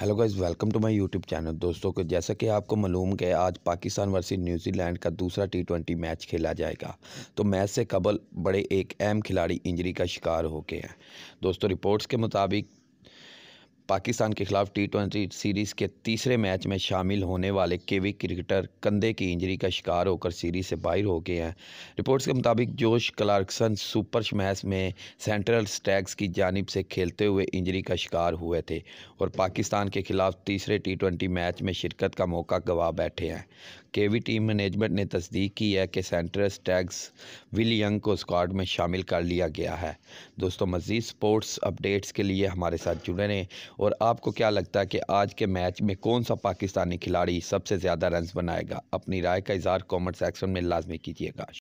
hello guys welcome to my YouTube channel दोस्तों को जैसा कि आपको मालूम है आज पाकिस्तान वर्सेस न्यूजीलैंड का दूसरा टी मैच खेला जाएगा तो मैच से कबल बड़े एक अहम खिलाड़ी इंजरी का शिकार हो गए हैं दोस्तों रिपोर्ट्स के मुताबिक पाकिस्तान के खिलाफ टी ट्वेंटी सीरीज़ के तीसरे मैच में शामिल होने वाले केवी क्रिकेटर कंधे की इंजरी का शिकार होकर सीरीज से बाहर हो गए हैं रिपोर्ट्स के मुताबिक जोश क्लार्कसन सुपर स्मैश में सेंट्रल स्टैग्स की जानब से खेलते हुए इंजरी का शिकार हुए थे और पाकिस्तान के खिलाफ तीसरे टी ट्वेंटी मैच में शिरकत का मौका गंवा बैठे हैं केवी टीम मैनेजमेंट ने तस्दीक की है कि सेंट्रल स्टैग्स विल यंग को स्क्वाड में शामिल कर लिया गया है दोस्तों मज़ीद स्पोर्ट्स अपडेट्स के लिए हमारे साथ जुड़े रहें और आपको क्या लगता है कि आज के मैच में कौन सा पाकिस्तानी खिलाड़ी सबसे ज़्यादा रन बनाएगा अपनी राय का इजहार कॉमेंट सेक्शन में लाजमी कीजिएगा